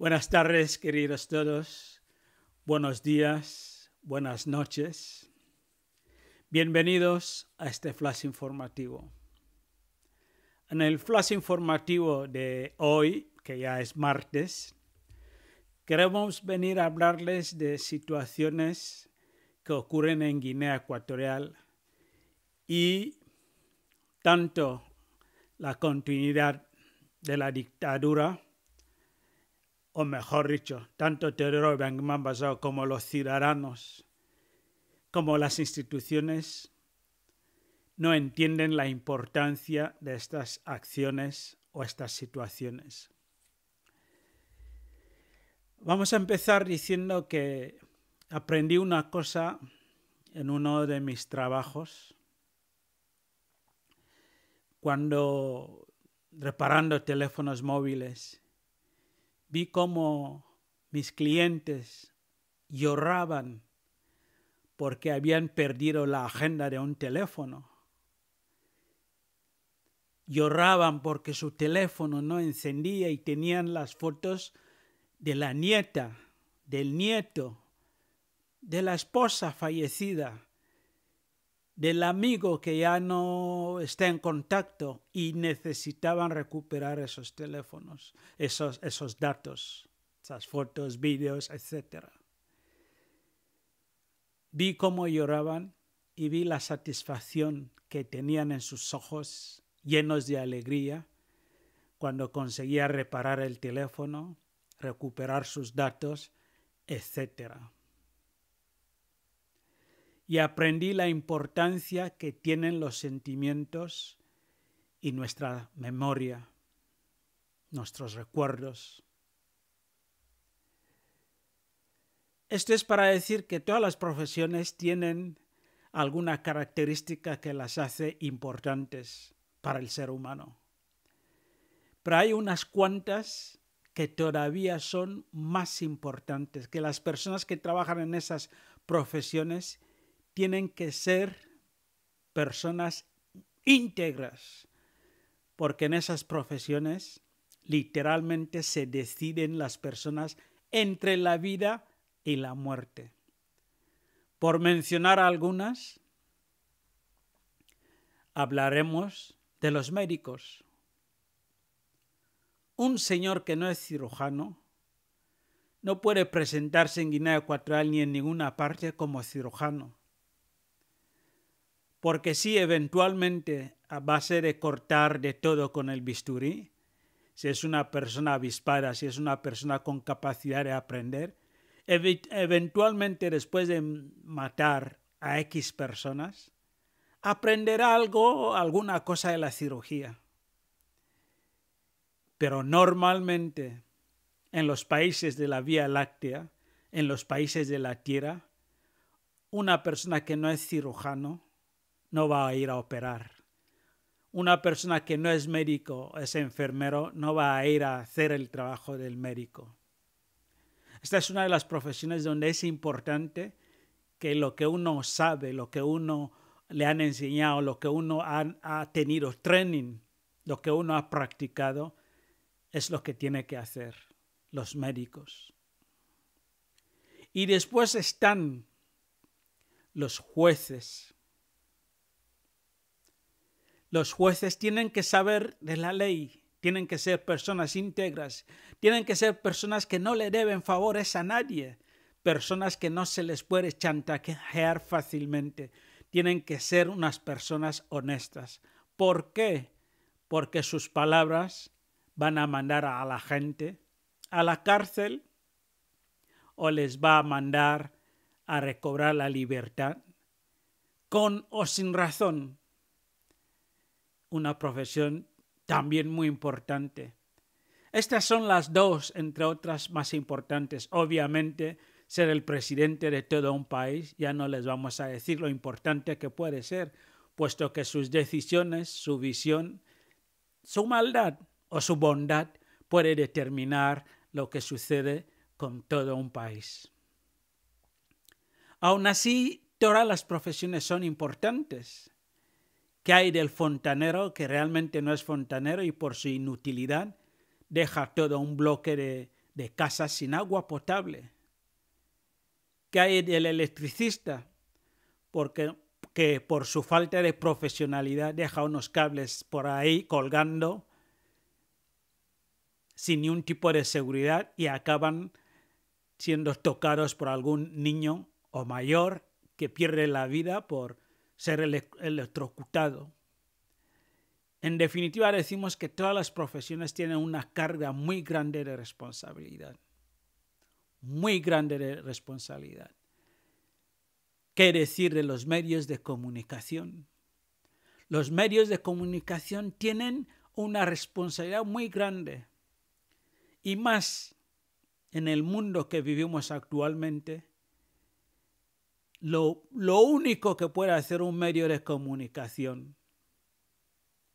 Buenas tardes, queridos todos. Buenos días, buenas noches. Bienvenidos a este flash informativo. En el flash informativo de hoy, que ya es martes, queremos venir a hablarles de situaciones que ocurren en Guinea Ecuatorial y tanto la continuidad de la dictadura o mejor dicho, tanto Teodoro Benjamin Basado como los ciudadanos, como las instituciones, no entienden la importancia de estas acciones o estas situaciones. Vamos a empezar diciendo que aprendí una cosa en uno de mis trabajos cuando reparando teléfonos móviles Vi cómo mis clientes lloraban porque habían perdido la agenda de un teléfono. Lloraban porque su teléfono no encendía y tenían las fotos de la nieta, del nieto, de la esposa fallecida, del amigo que ya no está en contacto y necesitaban recuperar esos teléfonos, esos, datos, esas fotos, vídeos, etc. Vi cómo lloraban y vi la satisfacción que tenían en sus ojos, llenos de alegría, cuando conseguía reparar el teléfono, recuperar sus datos, etcétera y aprendí la importancia que tienen los sentimientos y nuestra memoria, nuestros recuerdos. Esto es para decir que todas las profesiones tienen alguna característica que las hace importantes para el ser humano. Pero hay unas cuantas que todavía son más importantes, que las personas que trabajan en esas profesiones tienen que ser personas íntegras, porque en esas profesiones literalmente se deciden las personas entre la vida y la muerte. Por mencionar algunas, hablaremos de los médicos. Un señor que no es cirujano no puede presentarse en Guinea Ecuatorial ni en ninguna parte como cirujano porque si eventualmente ah, a base de cortar de todo con el bisturí, si es una persona avispada, si es una persona con capacidad de aprender, eventualmente después de matar a X personas, aprenderá algo, alguna cosa de la cirugía. Pero normalmente en los países de la Vía Láctea, en los países de la Tierra, una persona que no es cirujano no va a ir a operar. Una persona que no es médico, es enfermero, no va a ir a hacer el trabajo del médico. Esta es una de las profesiones donde es importante que lo que uno sabe, lo que uno le han enseñado, lo que uno ha, tenido training, lo que uno ha practicado, es lo que tiene que hacer los médicos. Y después están los jueces, los jueces tienen que saber de la ley, tienen que ser personas íntegras, tienen que ser personas que no le deben favores a nadie, personas que no se les puede chantajear fácilmente, tienen que ser unas personas honestas. ¿Por qué? Porque sus palabras van a mandar a la gente a la cárcel o les va a mandar a recobrar la libertad, con o sin razón una profesión también muy importante. Estas son las dos, entre otras, más importantes. Obviamente, ser el presidente de todo un país, ya no les vamos a decir lo importante que puede ser, puesto que sus decisiones, su visión, su maldad o su bondad puede determinar lo que sucede con todo un país. Aún así, todas las profesiones son importantes. ¿Qué hay del fontanero que realmente no es fontanero y por su inutilidad deja todo un bloque de, de casas sin agua potable? ¿Qué hay del electricista? Porque que por su falta de profesionalidad deja unos cables por ahí colgando sin ningún tipo de seguridad y acaban siendo tocados por algún niño o mayor que pierde la vida por ser electrocutado. En definitiva, decimos que todas las profesiones tienen una carga muy grande de responsabilidad. Muy grande de responsabilidad. ¿Qué decir de los medios de comunicación? Los medios de comunicación tienen una responsabilidad muy grande. Y más en el mundo que vivimos actualmente, lo, único que puede hacer un medio de comunicación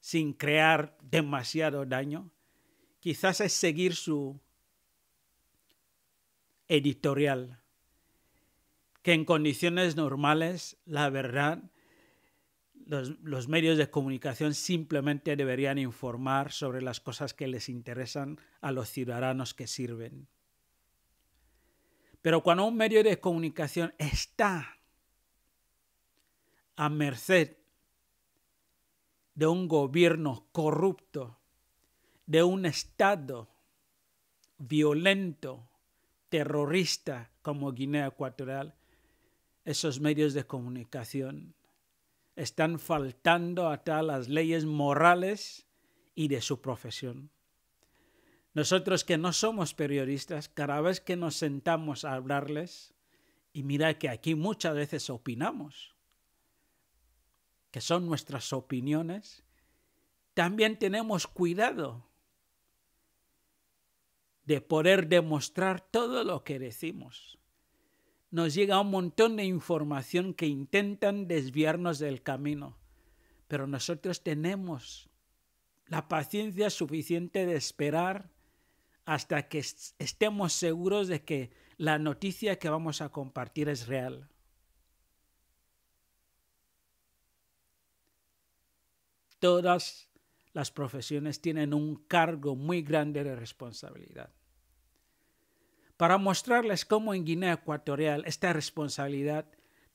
sin crear demasiado daño, quizás es seguir su editorial, que en condiciones normales, la verdad, los, medios de comunicación simplemente deberían informar sobre las cosas que les interesan a los ciudadanos que sirven. Pero cuando un medio de comunicación está a merced de un gobierno corrupto, de un Estado violento, terrorista como Guinea Ecuatorial, esos medios de comunicación están faltando a las leyes morales y de su profesión. Nosotros que no somos periodistas, cada vez que nos sentamos a hablarles, y mira que aquí muchas veces opinamos, que son nuestras opiniones, también tenemos cuidado de poder demostrar todo lo que decimos. Nos llega un montón de información que intentan desviarnos del camino, pero nosotros tenemos la paciencia suficiente de esperar hasta que estemos seguros de que la noticia que vamos a compartir es real. Todas las profesiones tienen un cargo muy grande de responsabilidad. Para mostrarles cómo en Guinea Ecuatorial esta responsabilidad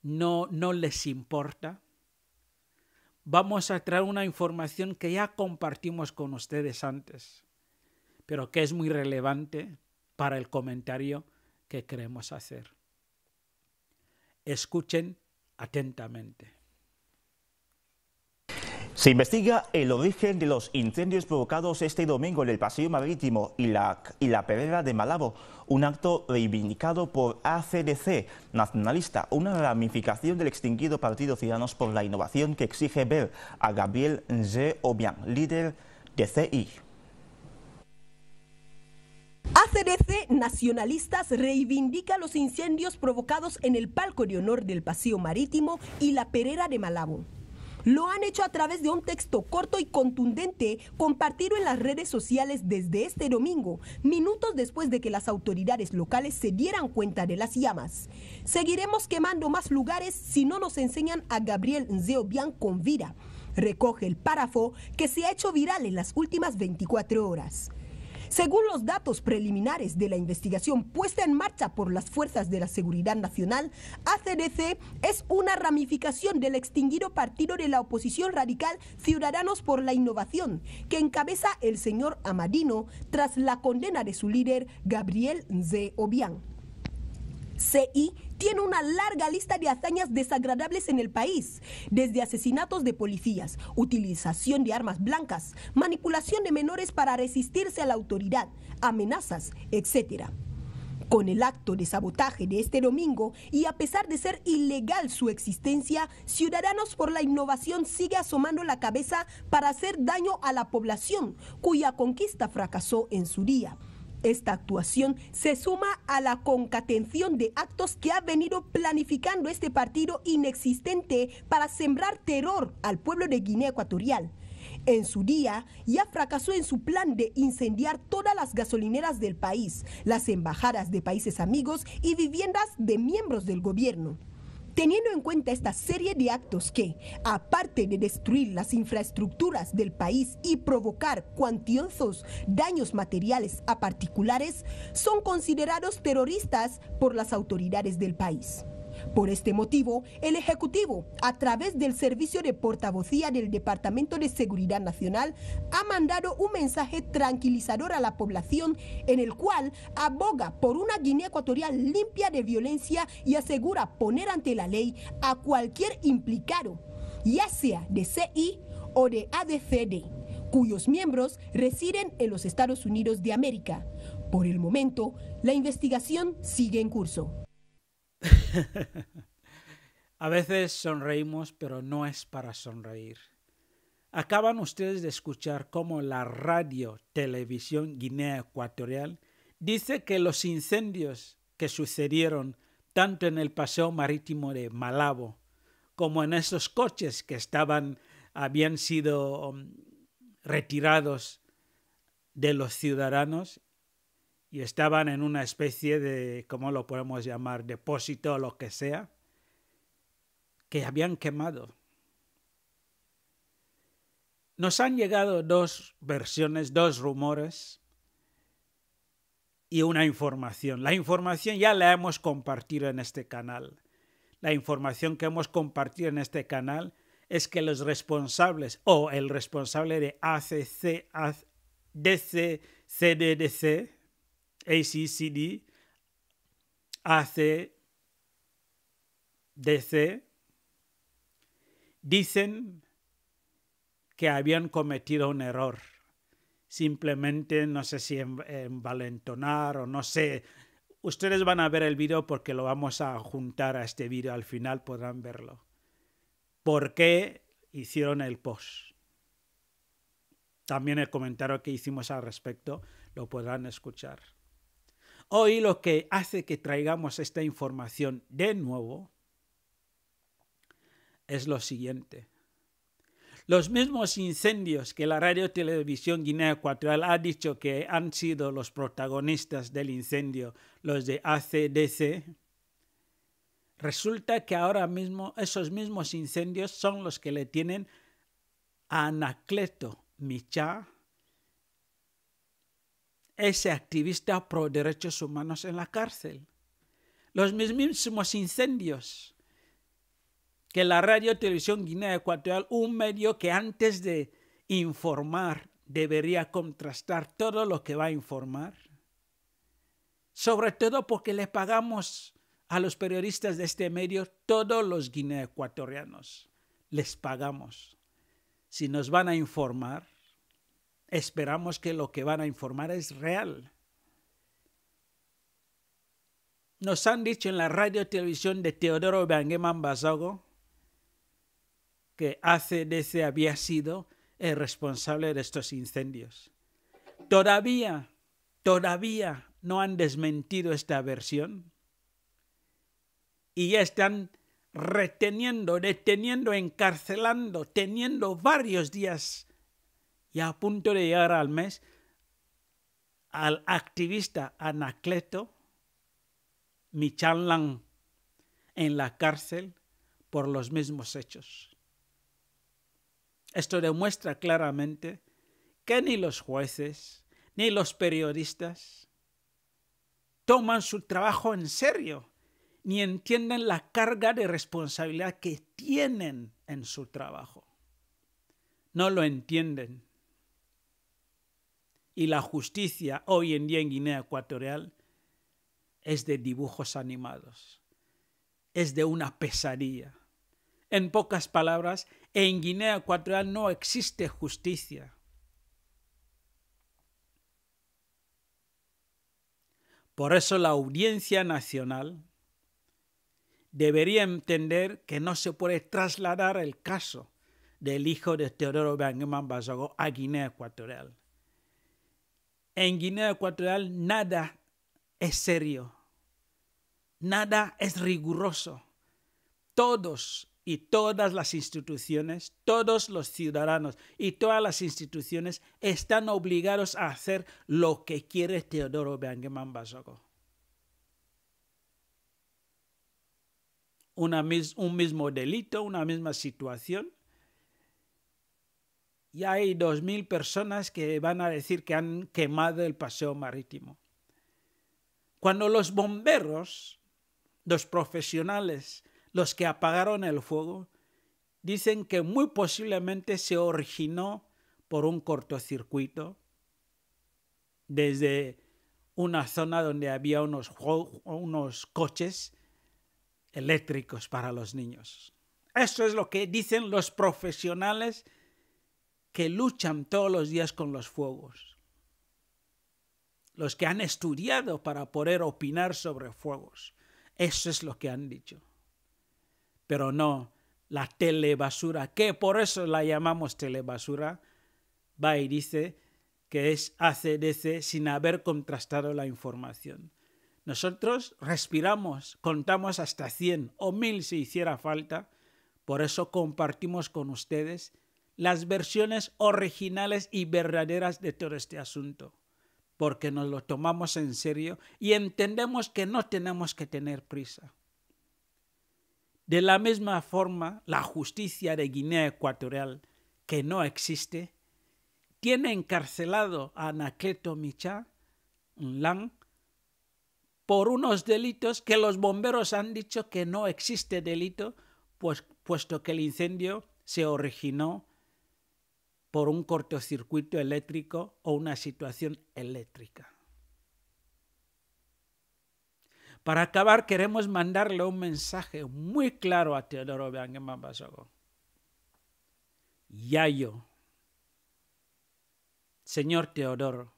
no, no les importa, vamos a traer una información que ya compartimos con ustedes antes pero que es muy relevante para el comentario que queremos hacer. Escuchen atentamente. Se investiga el origen de los incendios provocados este domingo en el Paseo Marítimo y la, y la de Malabo, un acto reivindicado por ACDC nacionalista, una ramificación del extinguido Partido Ciudadanos por la Innovación que exige ver a Gabriel Nze Obiang, líder de CI. Nacionalistas reivindica los incendios provocados en el Palco de Honor del Paseo Marítimo y la Perera de Malabo. Lo han hecho a través de un texto corto y contundente compartido en las redes sociales desde este domingo, minutos después de que las autoridades locales se dieran cuenta de las llamas. Seguiremos quemando más lugares si no nos enseñan a Gabriel Zeobian con vida. Recoge el párrafo que se ha hecho viral en las últimas 24 horas. Según los datos preliminares de la investigación puesta en marcha por las fuerzas de la Seguridad Nacional, ACDC es una ramificación del extinguido partido de la oposición radical Ciudadanos por la Innovación, que encabeza el señor Amadino tras la condena de su líder Gabriel Z. CI tiene una larga lista de hazañas desagradables en el país, desde asesinatos de policías, utilización de armas blancas, manipulación de menores para resistirse a la autoridad, amenazas, etc. Con el acto de sabotaje de este domingo y a pesar de ser ilegal su existencia, Ciudadanos por la Innovación sigue asomando la cabeza para hacer daño a la población, cuya conquista fracasó en su día. Esta actuación se suma a la concatención de actos que ha venido planificando este partido inexistente para sembrar terror al pueblo de Guinea Ecuatorial. En su día, ya fracasó en su plan de incendiar todas las gasolineras del país, las embajadas de países amigos y viviendas de miembros del gobierno. Teniendo en cuenta esta serie de actos que, aparte de destruir las infraestructuras del país y provocar cuantiosos daños materiales a particulares, son considerados terroristas por las autoridades del país. Por este motivo, el Ejecutivo, a través del Servicio de Portavocía del Departamento de Seguridad Nacional, ha mandado un mensaje tranquilizador a la población en el cual aboga por una Guinea Ecuatorial limpia de violencia y asegura poner ante la ley a cualquier implicado, ya sea de CI o de ADCD, cuyos miembros residen en los Estados Unidos de América. Por el momento, la investigación sigue en curso. a veces sonreímos, pero no es para sonreír. Acaban ustedes de escuchar cómo la radio televisión Guinea Ecuatorial dice que los incendios que sucedieron tanto en el paseo marítimo de Malabo como en esos coches que estaban habían sido mm, retirados de los ciudadanos y estaban en una especie de, ¿cómo lo podemos llamar?, depósito o lo que sea, que habían quemado. Nos han llegado dos versiones, dos rumores y una información. La información ya la hemos compartido en este canal. La información que hemos compartido en este canal es que los responsables o el responsable de ACC, DC, ACCD, DC, dicen que habían cometido un error. Simplemente, no sé si envalentonar o no sé. Ustedes van a ver el video porque lo vamos a juntar a este video. Al final podrán verlo. ¿Por qué hicieron el post? También el comentario que hicimos al respecto lo podrán escuchar. Hoy lo que hace que traigamos esta información de nuevo es lo siguiente. Los mismos incendios que la radio televisión Guinea Ecuatorial ha dicho que han sido los protagonistas del incendio, los de ACDC, resulta que ahora mismo esos mismos incendios son los que le tienen a Anacleto Michá ese activista pro derechos humanos en la cárcel. Los mismos incendios que la radio televisión Guinea Ecuatorial, un medio que antes de informar debería contrastar todo lo que va a informar. Sobre todo porque le pagamos a los periodistas de este medio, todos los guinea ecuatorianos, les pagamos. Si nos van a informar, Esperamos que lo que van a informar es real. Nos han dicho en la radio televisión de Teodoro Bangeman Basago que ACDC había sido el responsable de estos incendios. Todavía, todavía no han desmentido esta versión y ya están reteniendo, deteniendo, encarcelando, teniendo varios días y a punto de llegar al mes, al activista Anacleto charlan en la cárcel por los mismos hechos. Esto demuestra claramente que ni los jueces ni los periodistas toman su trabajo en serio, ni entienden la carga de responsabilidad que tienen en su trabajo. No lo entienden y la justicia hoy en día en Guinea Ecuatorial es de dibujos animados, es de una pesadilla. En pocas palabras, en Guinea Ecuatorial no existe justicia. Por eso la audiencia nacional debería entender que no se puede trasladar el caso del hijo de Teodoro Benjamin Basago a Guinea Ecuatorial. En Guinea Ecuatorial nada es serio, nada es riguroso. Todos y todas las instituciones, todos los ciudadanos y todas las instituciones están obligados a hacer lo que quiere Teodoro bangeman Basoco. Una, un mismo delito, una misma situación, y hay 2.000 personas que van a decir que han quemado el paseo marítimo. Cuando los bomberos, los profesionales, los que apagaron el fuego, dicen que muy posiblemente se originó por un cortocircuito desde una zona donde había unos, unos coches eléctricos para los niños. Eso es lo que dicen los profesionales que luchan todos los días con los fuegos, los que han estudiado para poder opinar sobre fuegos. Eso es lo que han dicho. Pero no, la telebasura, que por eso la llamamos telebasura, va y dice que es ACDC sin haber contrastado la información. Nosotros respiramos, contamos hasta 100 o 1000 si hiciera falta, por eso compartimos con ustedes las versiones originales y verdaderas de todo este asunto, porque nos lo tomamos en serio y entendemos que no tenemos que tener prisa. De la misma forma, la justicia de Guinea Ecuatorial, que no existe, tiene encarcelado a Anacleto Michá Lang por unos delitos que los bomberos han dicho que no existe delito, pues, puesto que el incendio se originó por un cortocircuito eléctrico o una situación eléctrica. Para acabar, queremos mandarle un mensaje muy claro a Teodoro Benjamin ya Yayo, señor Teodoro,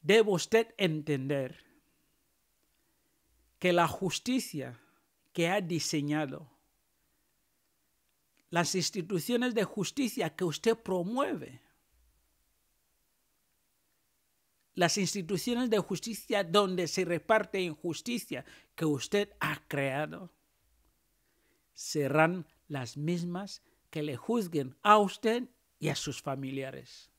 debe usted entender que la justicia que ha diseñado las instituciones de justicia que usted promueve, las instituciones de justicia donde se reparte injusticia que usted ha creado, serán las mismas que le juzguen a usted y a sus familiares.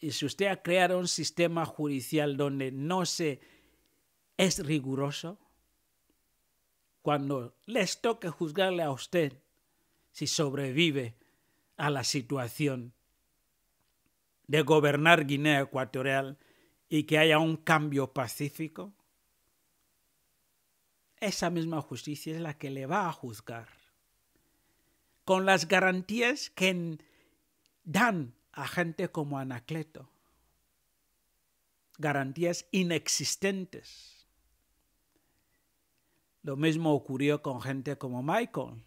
Y si usted ha creado un sistema judicial donde no se es riguroso, cuando les toque juzgarle a usted si sobrevive a la situación de gobernar Guinea Ecuatorial y que haya un cambio pacífico? Esa misma justicia es la que le va a juzgar, con las garantías que dan a gente como Anacleto, garantías inexistentes lo mismo ocurrió con gente como Michael.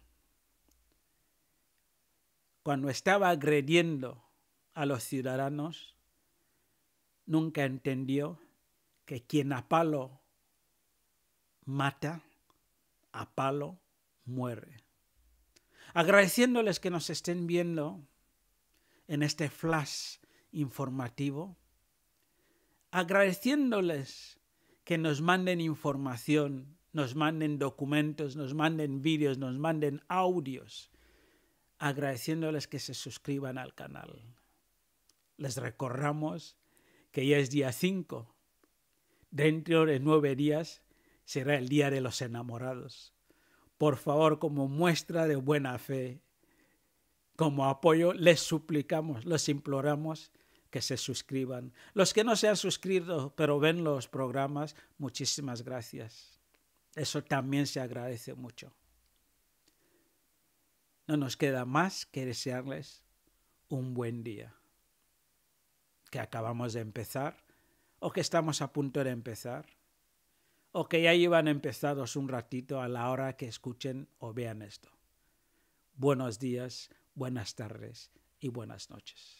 Cuando estaba agrediendo a los ciudadanos, nunca entendió que quien a palo mata, a palo muere. Agradeciéndoles que nos estén viendo en este flash informativo, agradeciéndoles que nos manden información nos manden documentos, nos manden vídeos, nos manden audios, agradeciéndoles que se suscriban al canal. Les recordamos que ya es día 5. Dentro de nueve días será el Día de los Enamorados. Por favor, como muestra de buena fe, como apoyo, les suplicamos, les imploramos que se suscriban. Los que no se han suscrito, pero ven los programas, muchísimas gracias. Eso también se agradece mucho. No nos queda más que desearles un buen día, que acabamos de empezar, o que estamos a punto de empezar, o que ya llevan empezados un ratito a la hora que escuchen o vean esto. Buenos días, buenas tardes y buenas noches.